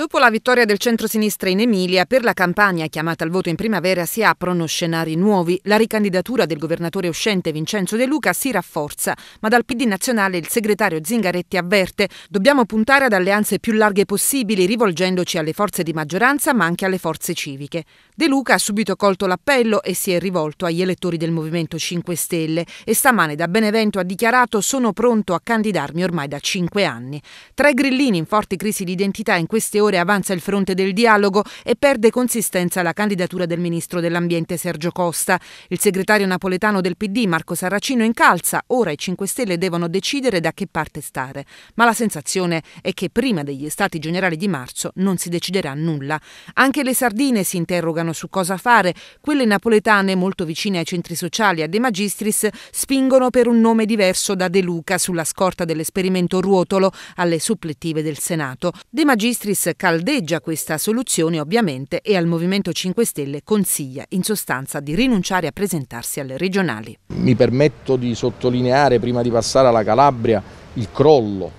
Dopo la vittoria del centro-sinistra in Emilia, per la campagna chiamata al voto in primavera si aprono scenari nuovi. La ricandidatura del governatore uscente Vincenzo De Luca si rafforza, ma dal PD nazionale il segretario Zingaretti avverte dobbiamo puntare ad alleanze più larghe possibili rivolgendoci alle forze di maggioranza ma anche alle forze civiche. De Luca ha subito colto l'appello e si è rivolto agli elettori del Movimento 5 Stelle e stamane da Benevento ha dichiarato sono pronto a candidarmi ormai da cinque anni. Tra i grillini in forte crisi di identità in queste ore ore avanza il fronte del dialogo e perde consistenza la candidatura del ministro dell'Ambiente Sergio Costa. Il segretario napoletano del PD Marco Sarracino incalza, ora i 5 Stelle devono decidere da che parte stare. Ma la sensazione è che prima degli Stati Generali di marzo non si deciderà nulla. Anche le sardine si interrogano su cosa fare, quelle napoletane molto vicine ai centri sociali e a De Magistris spingono per un nome diverso da De Luca sulla scorta dell'esperimento Ruotolo alle supplettive del Senato. De Magistris caldeggia questa soluzione ovviamente e al Movimento 5 Stelle consiglia in sostanza di rinunciare a presentarsi alle regionali. Mi permetto di sottolineare prima di passare alla Calabria il crollo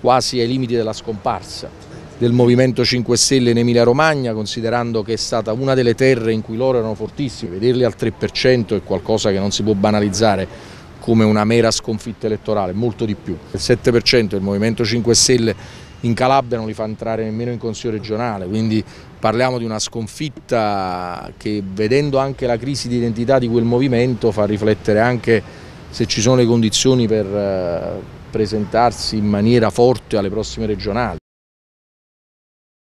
quasi ai limiti della scomparsa del Movimento 5 Stelle in Emilia Romagna considerando che è stata una delle terre in cui loro erano fortissimi. Vederli al 3% è qualcosa che non si può banalizzare come una mera sconfitta elettorale, molto di più. Il 7% del Movimento 5 Stelle in Calabria non li fa entrare nemmeno in consiglio regionale, quindi parliamo di una sconfitta che vedendo anche la crisi di identità di quel movimento fa riflettere anche se ci sono le condizioni per eh, presentarsi in maniera forte alle prossime regionali.